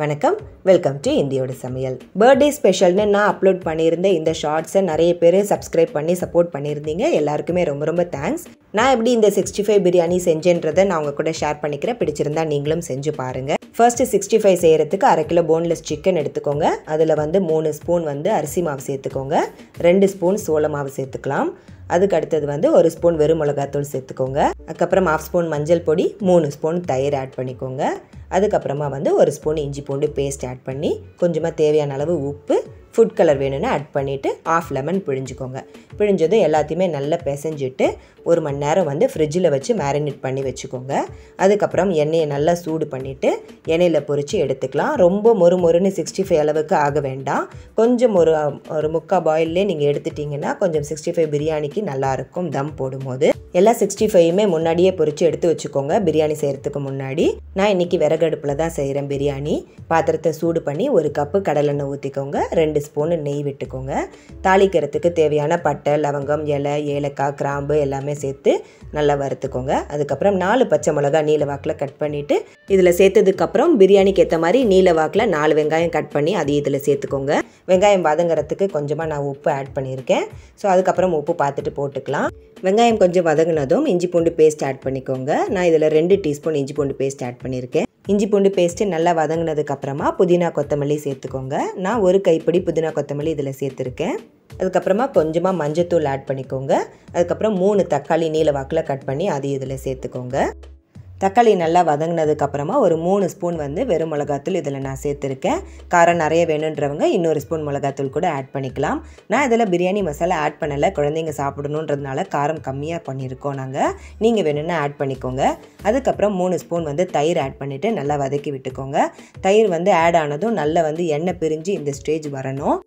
வணக்கம் welcome to இந்தியோட சமையல் birthday ஸ்பெஷல்னு நான் அப்லோட் பண்ணியிருந்த இந்த ஷார்ட்ஸை நிறைய பேர் சப்ஸ்கிரைப் பண்ணி சப்போர்ட் பண்ணியிருந்தீங்க எல்லாருக்குமே ரொம்ப ரொம்ப தேங்க்ஸ் நான் எப்படி இந்த சிக்ஸ்டி ஃபைவ் பிரியாணி செஞ்சேன்றதை நான் உங்கள் கூட ஷேர் பண்ணிக்கிறேன் பிடிச்சிருந்தா நீங்களும் செஞ்சு பாருங்கள் ஃபர்ஸ்ட் சிக்ஸ்டி ஃபைவ் செய்கிறதுக்கு அரை கிலோ போன்லெஸ் சிக்கன் எடுத்துக்கோங்க அதில் வந்து மூணு ஸ்பூன் வந்து அரிசி மாவு சேர்த்துக்கோங்க ரெண்டு ஸ்பூன் சோள மாவு சேர்த்துக்கலாம் அதுக்கு அடுத்தது வந்து ஒரு ஸ்பூன் வெறும் மிளகாத்தூள் சேர்த்துக்கோங்க அதுக்கப்புறம் ஹாஃப் ஸ்பூன் மஞ்சள் பொடி மூணு ஸ்பூன் தயிர் ஆட் பண்ணிக்கோங்க அதுக்கப்புறமா வந்து ஒரு ஸ்பூன் இஞ்சி பூண்டு பேஸ்ட் ஆட் பண்ணி கொஞ்சமாக தேவையான அளவு உப்பு ஃபுட் கலர் வேணும்னா ஆட் பண்ணிவிட்டு ஆஃப் லெமன் பிழிஞ்சுக்கோங்க பிழிஞ்சதும் எல்லாத்தையுமே நல்லா பிசைஞ்சிட்டு ஒரு மணி நேரம் வந்து ஃப்ரிட்ஜில் வச்சு மேரினேட் பண்ணி வச்சுக்கோங்க அதுக்கப்புறம் எண்ணெயை நல்லா சூடு பண்ணிவிட்டு எண்ணெயில் பொறிச்சு எடுத்துக்கலாம் ரொம்ப மொறு மொறுன்னு சிக்ஸ்டி ஃபைவ் அளவுக்கு ஆக வேண்டாம் கொஞ்சம் ஒரு ஒரு முக்கால் பாயில்லே நீங்கள் எடுத்துட்டிங்கன்னா கொஞ்சம் சிக்ஸ்டி ஃபைவ் பிரியாணிக்கு நல்லாயிருக்கும் தம் போடும்போது எல்லா சிக்ஸ்டி ஃபைவுமே முன்னாடியே பொறிச்சு எடுத்து வச்சுக்கோங்க பிரியாணி செய்கிறதுக்கு முன்னாடி நான் இன்றைக்கி விறகடுப்பில் தான் செய்கிறேன் பிரியாணி பாத்திரத்தை சூடு பண்ணி ஒரு கப்பு கடலெண்ணெய் ஊற்றிக்கோங்க ரெண்டு ஸ்பூனு நெய் விட்டுக்கோங்க தாளிக்கிறதுக்கு தேவையான பட்டை லவங்கம் இலை ஏலக்காய் கிராம்பு எல்லாமே சேர்த்து நல்லா வறுத்துக்கோங்க அதுக்கப்புறம் நாலு பச்சை மிளகா நீல வாக்கில் கட் பண்ணிவிட்டு இதில் சேர்த்ததுக்கப்புறம் பிரியாணிக்கு ஏற்ற மாதிரி நீல வாக்கில் நாலு வெங்காயம் கட் பண்ணி அதையும் இதில் சேர்த்துக்கோங்க வெங்காயம் வதங்கிறதுக்கு கொஞ்சமாக நான் உப்பு ஆட் பண்ணியிருக்கேன் ஸோ அதுக்கப்புறம் உப்பு பார்த்துட்டு போட்டுக்கலாம் வெங்காயம் கொஞ்சம் வத வதங்கினதும் இஞ்சி பூண்டு பேஸ்ட் ஆட் பண்ணிக்கோங்க நான் இதில் ரெண்டு டீஸ்பூன் இஞ்சி பூண்டு பேஸ்ட் ஆட் பண்ணியிருக்கேன் இஞ்சி பூண்டு பேஸ்ட்டு நல்லா வதங்கினதுக்கப்புறமா புதினா கொத்தமல்லி சேர்த்துக்கோங்க நான் ஒரு கைப்பிடி புதினா கொத்தமல்லி இதில் சேர்த்துருக்கேன் அதுக்கப்புறமா கொஞ்சமாக மஞ்சத்தூள் ஆட் பண்ணிக்கோங்க அதுக்கப்புறம் மூணு தக்காளி நீல வாக்கில் கட் பண்ணி அதையும் இதில் சேர்த்துக்கோங்க தக்காளி நல்லா வதங்கினதுக்கப்புறமா ஒரு மூணு ஸ்பூன் வந்து வெறும் மிளகாத்தூள் இதில் நான் சேர்த்துருக்கேன் காரம் நிறைய வேணுன்றவங்க இன்னொரு ஸ்பூன் மிளகாத்தூள் கூட ஆட் பண்ணிக்கலாம் நான் இதில் பிரியாணி மசாலா ஆட் பண்ணலை குழந்தைங்க சாப்பிடணுன்றதுனால காரம் கம்மியாக பண்ணியிருக்கோம் நாங்கள் நீங்கள் வேணும்னா ஆட் பண்ணிக்கோங்க அதுக்கப்புறம் மூணு ஸ்பூன் வந்து தயிர் ஆட் பண்ணிவிட்டு நல்லா வதக்கி விட்டுக்கோங்க தயிர் வந்து ஆட் ஆனதும் நல்லா வந்து எண்ணெய் பிரிஞ்சு இந்த ஸ்டேஜ் வரணும்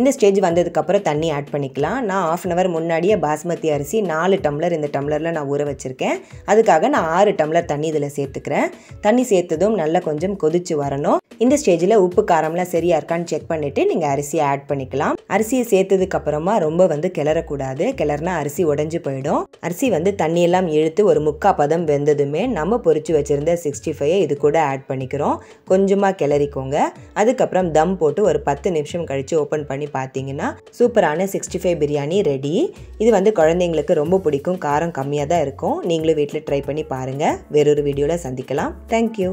இந்த ஸ்டேஜ் வந்ததுக்கப்புறம் தண்ணி ஆட் பண்ணிக்கலாம் நான் ஆஃப் அன் அவர் முன்னாடியே பாஸ்மதி அரிசி நாலு டம்ளர் இந்த டம்ளரில் நான் ஊற வச்சுருக்கேன் அதுக்காக நான் ஆறு டம்ளர் தண்ணி இதில் சேர்த்துக்கிறேன் தண்ணி சேர்த்ததும் நல்லா கொஞ்சம் கொதிச்சு வரணும் இந்த ஸ்டேஜில் உப்பு காரம்லாம் சரியாக இருக்கான்னு செக் பண்ணிவிட்டு நீங்கள் அரிசியை ஆட் பண்ணிக்கலாம் அரிசியை சேர்த்ததுக்கப்புறமா ரொம்ப வந்து கிளறக்கூடாது கிளறினா அரிசி உடஞ்சி போயிடும் அரிசி வந்து தண்ணியெல்லாம் இழுத்து ஒரு முக்கா பதம் வெந்ததுமே நம்ம பொறிச்சு வச்சுருந்த சிக்ஸ்டி ஃபைவை இது கூட ஆட் பண்ணிக்கிறோம் கொஞ்சமாக கிளறிக்கோங்க அதுக்கப்புறம் தம் போட்டு ஒரு பத்து நிமிஷம் கழித்து ஓப்பன் பண்ணி பண்ணி பார்த்தீங்கன்னா சூப்பரான சிக்ஸ்டி ஃபைவ் பிரியாணி ரெடி இது வந்து குழந்தைங்களுக்கு ரொம்ப பிடிக்கும் காரம் கம்மியாக தான் இருக்கும் நீங்களும் வீட்டில் ட்ரை பண்ணி பாருங்கள் வேறொரு வீடியோவில் சந்திக்கலாம் தேங்க்யூ